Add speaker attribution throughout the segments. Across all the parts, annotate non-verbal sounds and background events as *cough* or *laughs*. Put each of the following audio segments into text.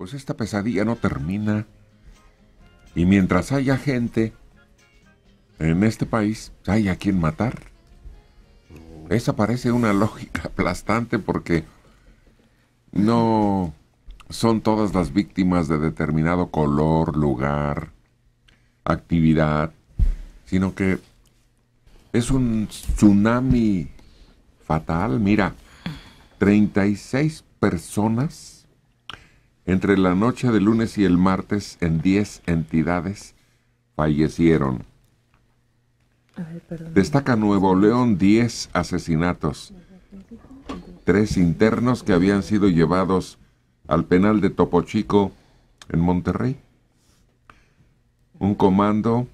Speaker 1: pues esta pesadilla no termina. Y mientras haya gente en este país, hay a quien matar. Esa parece una *laughs* lógica aplastante porque no son todas las víctimas de determinado color, lugar, actividad, sino que es un tsunami fatal. Mira, 36 personas entre la noche de lunes y el martes, en 10 entidades fallecieron. Destaca Nuevo León 10 asesinatos. Tres internos que habían sido llevados al penal de Topo Chico en Monterrey. Un comando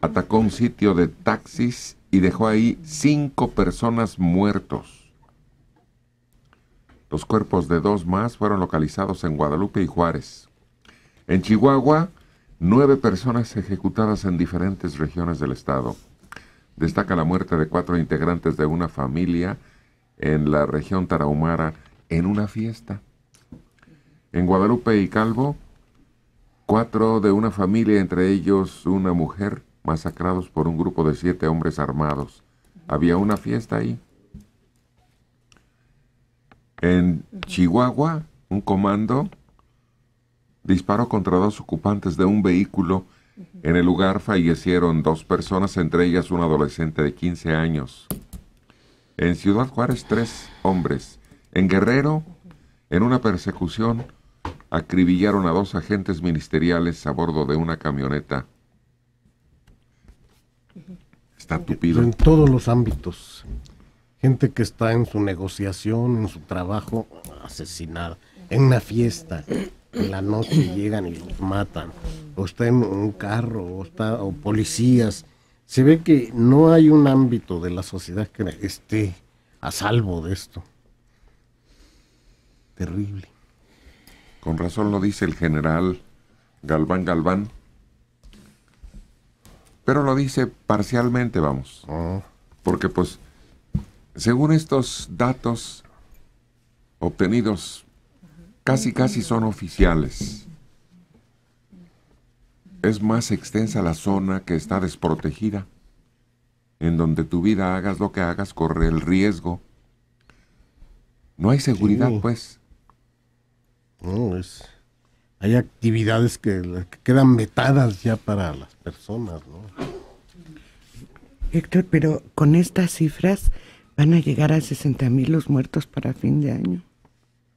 Speaker 1: atacó un sitio de taxis y dejó ahí cinco personas muertos. Los cuerpos de dos más fueron localizados en Guadalupe y Juárez. En Chihuahua, nueve personas ejecutadas en diferentes regiones del estado. Destaca la muerte de cuatro integrantes de una familia en la región tarahumara en una fiesta. En Guadalupe y Calvo, cuatro de una familia, entre ellos una mujer, masacrados por un grupo de siete hombres armados. Había una fiesta ahí. En Chihuahua, un comando disparó contra dos ocupantes de un vehículo. En el lugar fallecieron dos personas, entre ellas un adolescente de 15 años. En Ciudad Juárez, tres hombres. En Guerrero, en una persecución, acribillaron a dos agentes ministeriales a bordo de una camioneta.
Speaker 2: Está tupido. En todos los ámbitos gente que está en su negociación, en su trabajo, asesinada. En una fiesta, en la noche llegan y los matan. O está en un carro, o, está, o policías. Se ve que no hay un ámbito de la sociedad que esté a salvo de esto. Terrible.
Speaker 1: Con razón lo dice el general Galván Galván. Pero lo dice parcialmente, vamos. Ah. Porque pues según estos datos obtenidos, casi casi son oficiales. Es más extensa la zona que está desprotegida, en donde tu vida hagas lo que hagas, corre el riesgo.
Speaker 2: No hay seguridad, pues. No, es, hay actividades que, quedan metadas ya para las personas, ¿no?
Speaker 3: Héctor, pero con estas cifras, Van a llegar a 60.000 los muertos para fin de año.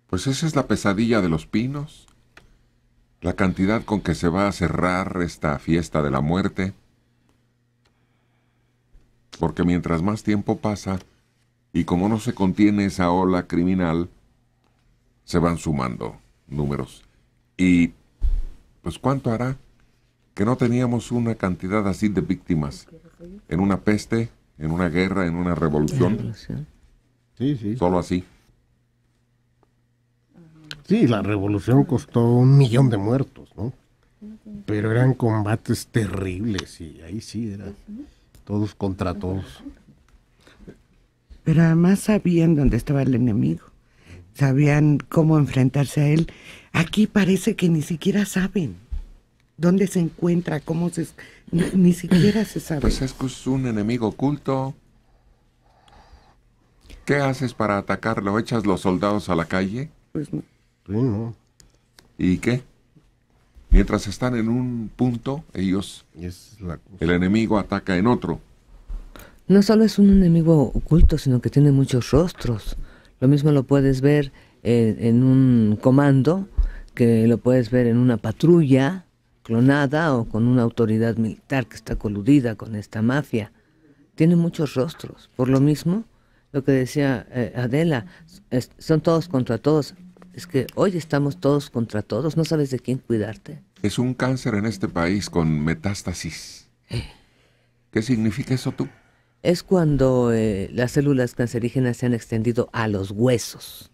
Speaker 1: Pues esa es la pesadilla de los pinos. La cantidad con que se va a cerrar esta fiesta de la muerte. Porque mientras más tiempo pasa y como no se contiene esa ola criminal, se van sumando números. Y pues cuánto hará que no teníamos una cantidad así de víctimas en una peste en una guerra, en una revolución.
Speaker 2: Sí, sí. Solo así. Sí, la revolución costó un millón de muertos, ¿no? Pero eran combates terribles y ahí sí era todos contra todos.
Speaker 3: Pero además sabían dónde estaba el enemigo, sabían cómo enfrentarse a él. Aquí parece que ni siquiera saben dónde se encuentra, cómo se... Ni, siquiera se sabe. Pues
Speaker 1: es que es un enemigo oculto. ¿Qué haces para atacarlo? ¿Echas los soldados a la calle?
Speaker 3: Pues no.
Speaker 1: ¿Y qué? Mientras están en un punto, ellos... el enemigo ataca en otro.
Speaker 3: No solo es un enemigo oculto, sino que tiene muchos rostros. Lo mismo lo puedes ver en, eh, en un comando, que lo puedes ver en una patrulla, clonada o con una autoridad militar que está coludida con esta mafia. Tiene muchos rostros. Por lo mismo, lo que decía eh, Adela, son todos contra todos. Es que hoy estamos todos contra todos, no sabes de quién cuidarte.
Speaker 1: Es un cáncer en este país con metástasis.
Speaker 3: Eh. ¿Qué significa eso tú? Es cuando eh, las células cancerígenas se han extendido a los huesos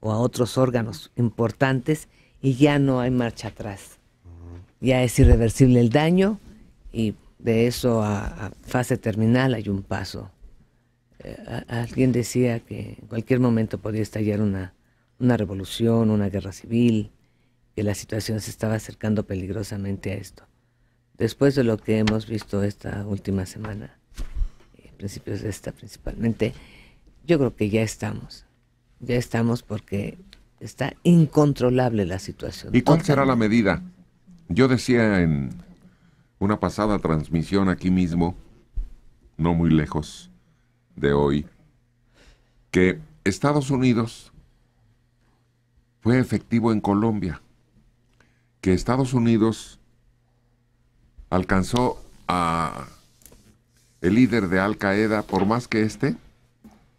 Speaker 3: o a otros órganos importantes y ya no hay marcha atrás ya es irreversible el daño y de eso a, fase terminal hay un paso. Eh, alguien decía que en cualquier momento podía estallar una, revolución, una guerra civil, que la situación se estaba acercando peligrosamente a esto. Después de lo que hemos visto esta última semana, en eh, principios de esta principalmente, yo creo que ya estamos. Ya estamos porque está incontrolable la situación. ¿Y cuál será
Speaker 1: la medida? Yo decía en una pasada transmisión aquí mismo, no muy lejos de hoy, que Estados Unidos fue efectivo en Colombia, que Estados Unidos alcanzó a el líder de Al Qaeda, por más que éste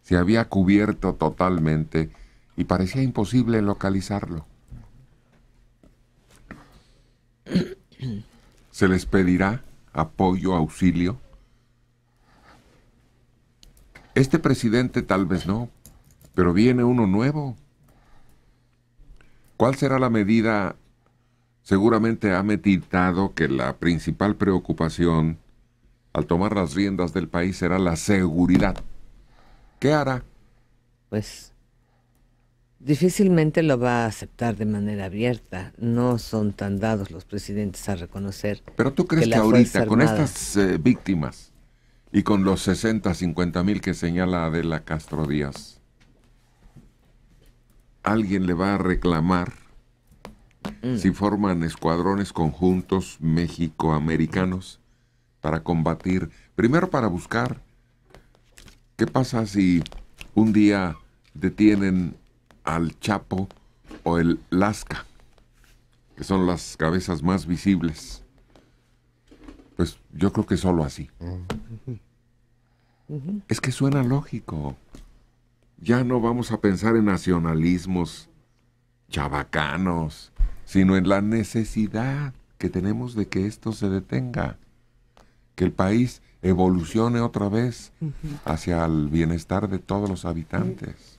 Speaker 1: se había cubierto totalmente y parecía imposible localizarlo. ¿Se les pedirá apoyo, auxilio? Este presidente tal vez no, pero viene uno nuevo. ¿Cuál será la medida? Seguramente ha meditado que la principal preocupación al tomar las riendas del país será la seguridad. ¿Qué hará?
Speaker 3: Pues difícilmente lo va a aceptar de manera abierta. No son tan dados los presidentes a reconocer. Pero tú crees que, ahorita, con estas
Speaker 1: eh, víctimas y con los 60, 50 mil que señala Adela Castro Díaz, alguien le va a reclamar mm. si forman escuadrones conjuntos mexicoamericanos para combatir, primero para buscar qué pasa si un día detienen al Chapo o el Lasca, que son las cabezas más visibles. Pues yo creo que solo así. Es que suena lógico. Ya no vamos a pensar en nacionalismos chabacanos, sino en la necesidad que tenemos de que esto se detenga, que el país evolucione otra vez hacia el bienestar de todos los habitantes.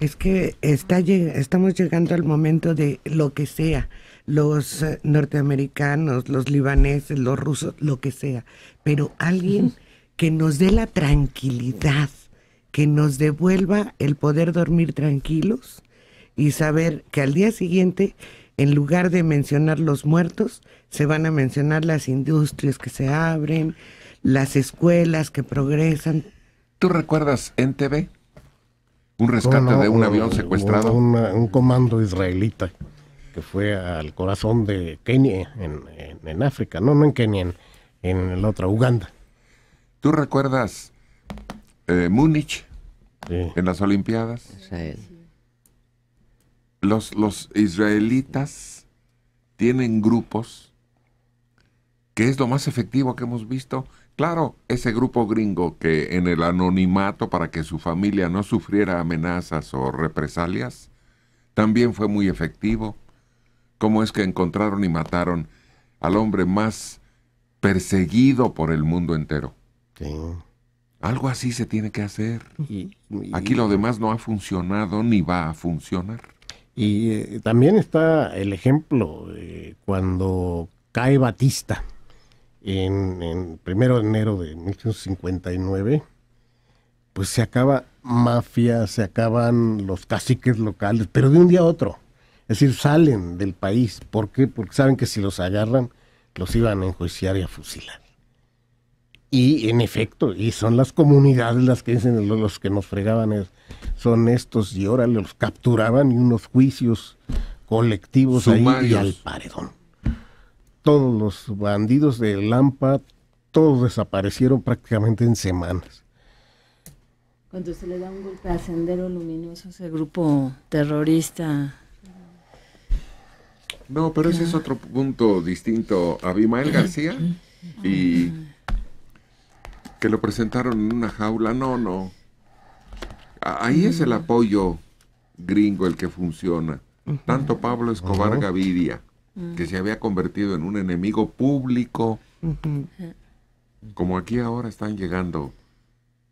Speaker 3: Es que está, estamos llegando al momento de lo que sea, los eh, norteamericanos, los libaneses, los rusos, lo que sea, pero alguien que nos dé la tranquilidad, que nos devuelva el poder dormir tranquilos y saber que al día siguiente, en lugar de mencionar los muertos, se van a mencionar las industrias que se abren, las escuelas que progresan. ¿Tú recuerdas en TV?
Speaker 2: un rescate de un avión secuestrado. un comando israelita que fue al corazón de Kenia, en, en, África, no, no en Kenia, en, en la otra, Uganda. ¿Tú recuerdas eh, Múnich
Speaker 1: en las Olimpiadas? Los, los israelitas tienen grupos que es lo más efectivo que hemos visto. Claro, ese grupo gringo que en el anonimato para que su familia no sufriera amenazas o represalias, también fue muy efectivo. ¿Cómo es que encontraron y mataron al hombre más perseguido por el mundo entero? Sí.
Speaker 2: Algo así se tiene que hacer. Y, Aquí lo
Speaker 1: demás no ha funcionado ni va a funcionar.
Speaker 2: Y eh, también está el ejemplo cuando cae Batista en, primero de enero de 1959 pues se acaba mafia, se acaban los caciques locales, pero de un día a otro. Es decir, salen del país. ¿Por qué? Porque saben que si los agarran, los iban a enjuiciar y a fusilar. Y en efecto, y son las comunidades las que dicen los que nos fregaban, son estos y ahora los capturaban y unos juicios colectivos ahí y al paredón todos los bandidos de Lampa, todos desaparecieron prácticamente en semanas.
Speaker 3: Cuando se le da un golpe a Sendero Luminoso, ese grupo terrorista.
Speaker 1: No, pero ese es otro punto distinto. Abimael García y que lo presentaron en una jaula. No, no. Ahí es el apoyo gringo el que funciona. Tanto Pablo Escobar Gaviria que se había convertido en un enemigo público. Como aquí ahora están llegando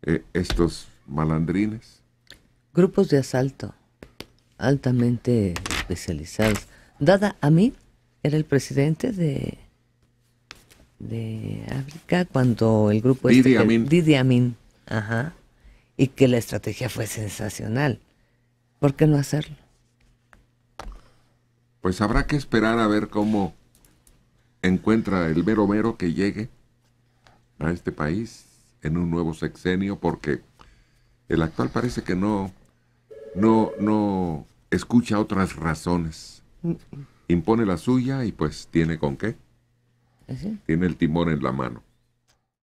Speaker 1: eh, estos malandrines.
Speaker 3: Grupos de asalto altamente especializados. Dada a mí, era el presidente de de África cuando el grupo este Didi Amin. Didi Amin, ajá, y que la estrategia fue sensacional. ¿Por qué no hacerlo?
Speaker 1: pues habrá que esperar a ver cómo encuentra el mero mero que llegue a este país en un nuevo sexenio, porque el actual parece que no, no, no escucha otras razones. Impone la suya y pues tiene con qué. Pues tiene el timón en la mano.